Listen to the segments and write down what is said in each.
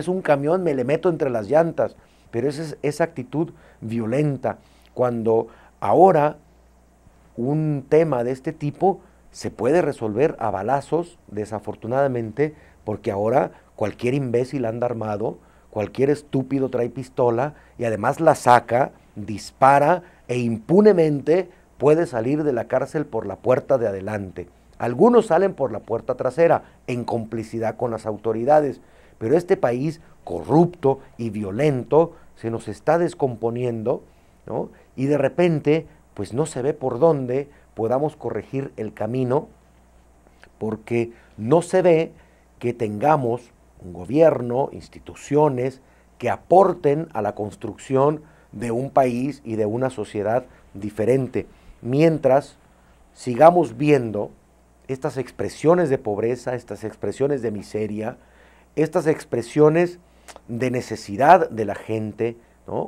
es un camión, me le meto entre las llantas. Pero esa, es, esa actitud violenta, cuando ahora un tema de este tipo se puede resolver a balazos, desafortunadamente, porque ahora cualquier imbécil anda armado, cualquier estúpido trae pistola y además la saca, dispara e impunemente puede salir de la cárcel por la puerta de adelante. Algunos salen por la puerta trasera en complicidad con las autoridades. Pero este país corrupto y violento se nos está descomponiendo, Y de repente, pues no se ve por dónde podamos corregir el camino, porque no se ve que tengamos un gobierno, instituciones que aporten a la construcción de un país y de una sociedad diferente. Mientras sigamos viendo estas expresiones de pobreza, estas expresiones de miseria, estas expresiones de necesidad de la gente,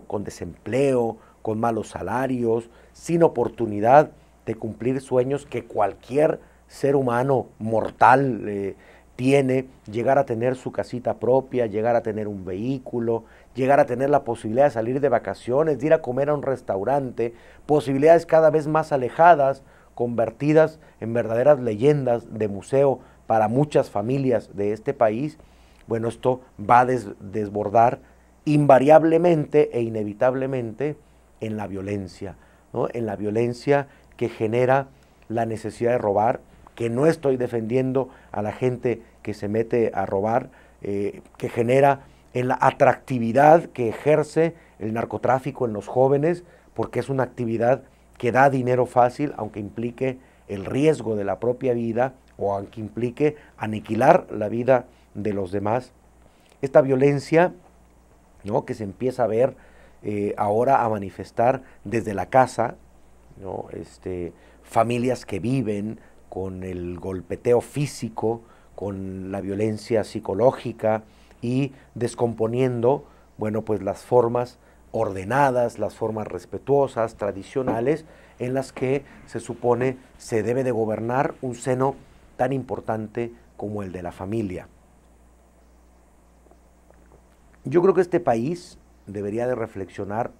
con desempleo, con malos salarios, sin oportunidad de cumplir sueños que cualquier ser humano mortal eh, tiene, llegar a tener su casita propia, llegar a tener un vehículo, llegar a tener la posibilidad de salir de vacaciones, de ir a comer a un restaurante, posibilidades cada vez más alejadas, convertidas en verdaderas leyendas de museo para muchas familias de este país bueno, esto va a desbordar invariablemente e inevitablemente en la violencia, en la violencia que genera la necesidad de robar, que no estoy defendiendo a la gente que se mete a robar, eh, que genera en la atractividad que ejerce el narcotráfico en los jóvenes, porque es una actividad que da dinero fácil, aunque implique el riesgo de la propia vida o aunque implique aniquilar la vida de los demás. Esta violencia ¿no? que se empieza a ver eh, ahora a manifestar desde la casa, este, familias que viven con el golpeteo físico, con la violencia psicológica y descomponiendo, bueno, pues las formas ordenadas, las formas respetuosas, tradicionales, en las que se supone se debe de gobernar un seno tan importante como el de la familia. Yo creo que este país debería de reflexionar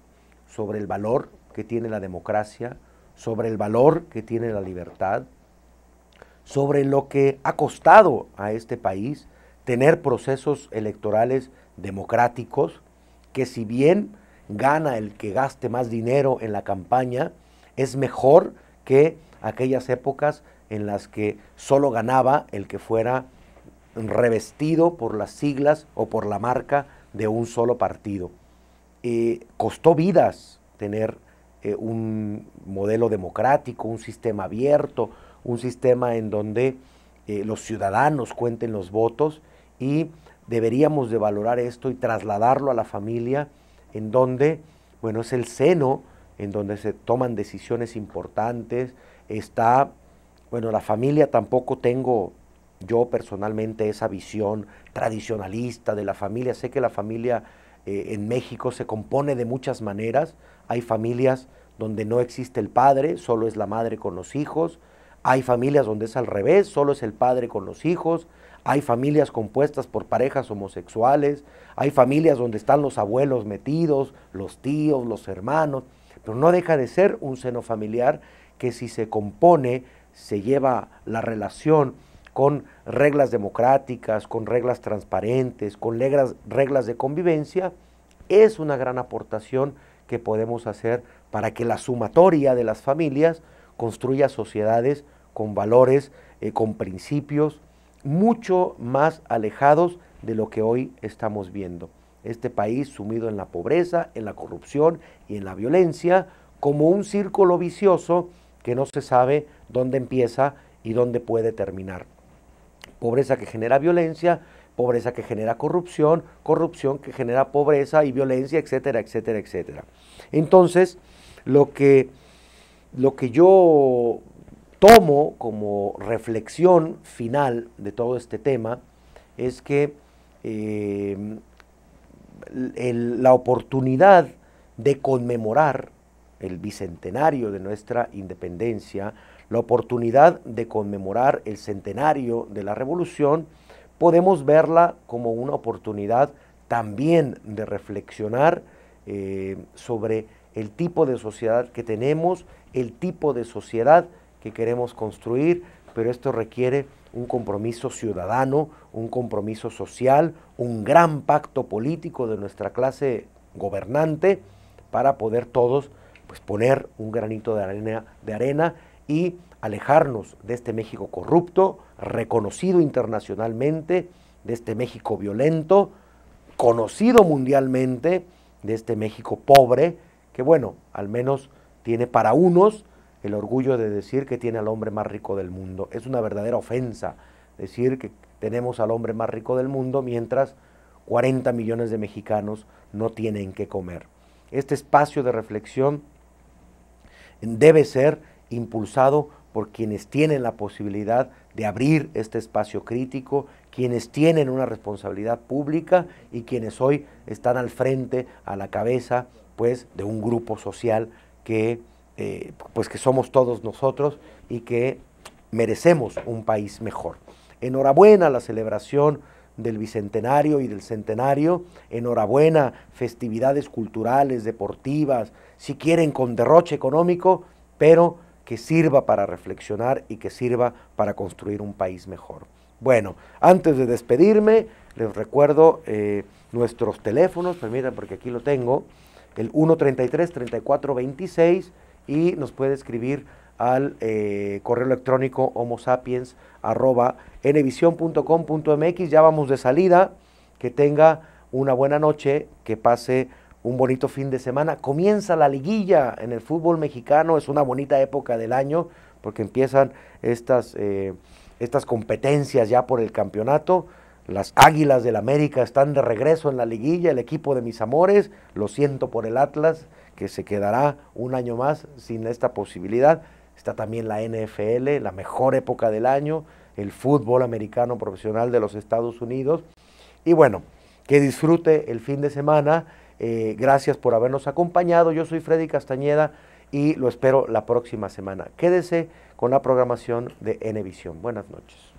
sobre el valor que tiene la democracia, sobre el valor que tiene la libertad, sobre lo que ha costado a este país tener procesos electorales democráticos, que si bien gana el que gaste más dinero en la campaña, es mejor que aquellas épocas en las que solo ganaba el que fuera revestido por las siglas o por la marca de un solo partido. Eh, costó vidas tener eh, un modelo democrático, un sistema abierto, un sistema en donde eh, los ciudadanos cuenten los votos y deberíamos de valorar esto y trasladarlo a la familia en donde, bueno, es el seno en donde se toman decisiones importantes, está, bueno, la familia tampoco tengo yo personalmente esa visión tradicionalista de la familia, sé que la familia eh, en México se compone de muchas maneras, hay familias donde no existe el padre, solo es la madre con los hijos, hay familias donde es al revés, solo es el padre con los hijos, hay familias compuestas por parejas homosexuales, hay familias donde están los abuelos metidos, los tíos, los hermanos, pero no deja de ser un seno familiar que si se compone, se lleva la relación con reglas democráticas, con reglas transparentes, con reglas, reglas de convivencia, es una gran aportación que podemos hacer para que la sumatoria de las familias construya sociedades con valores, eh, con principios mucho más alejados de lo que hoy estamos viendo. Este país sumido en la pobreza, en la corrupción y en la violencia, como un círculo vicioso que no se sabe dónde empieza y dónde puede terminar pobreza que genera violencia, pobreza que genera corrupción, corrupción que genera pobreza y violencia, etcétera, etcétera, etcétera. Entonces, lo que, lo que yo tomo como reflexión final de todo este tema es que em, la oportunidad de conmemorar el bicentenario de nuestra independencia la oportunidad de conmemorar el centenario de la Revolución, podemos verla como una oportunidad también de reflexionar eh, sobre el tipo de sociedad que tenemos, el tipo de sociedad que queremos construir, pero esto requiere un compromiso ciudadano, un compromiso social, un gran pacto político de nuestra clase gobernante para poder todos pues, poner un granito de arena, de arena y alejarnos de este México corrupto, reconocido internacionalmente, de este México violento, conocido mundialmente, de este México pobre, que bueno, al menos tiene para unos el orgullo de decir que tiene al hombre más rico del mundo. Es una verdadera ofensa decir que tenemos al hombre más rico del mundo mientras 40 millones de mexicanos no tienen que comer. Este espacio de reflexión debe ser impulsado por quienes tienen la posibilidad de abrir este espacio crítico, quienes tienen una responsabilidad pública y quienes hoy están al frente, a la cabeza, pues, de un grupo social que, eh, pues, que somos todos nosotros y que merecemos un país mejor. Enhorabuena la celebración del bicentenario y del centenario. Enhorabuena, festividades culturales, deportivas, si quieren con derroche económico, pero que sirva para reflexionar y que sirva para construir un país mejor. Bueno, antes de despedirme, les recuerdo eh, nuestros teléfonos, permítanme porque aquí lo tengo, el 133-3426 y nos puede escribir al eh, correo electrónico homosapiens.nvision.com.mx. Ya vamos de salida, que tenga una buena noche, que pase un bonito fin de semana. Comienza la liguilla en el fútbol mexicano, es una bonita época del año porque empiezan estas, eh, estas competencias ya por el campeonato. Las Águilas del América están de regreso en la liguilla, el equipo de mis amores, lo siento por el Atlas, que se quedará un año más sin esta posibilidad. Está también la NFL, la mejor época del año, el fútbol americano profesional de los Estados Unidos. Y bueno, que disfrute el fin de semana eh, gracias por habernos acompañado. Yo soy Freddy Castañeda y lo espero la próxima semana. Quédese con la programación de Nvision. Buenas noches.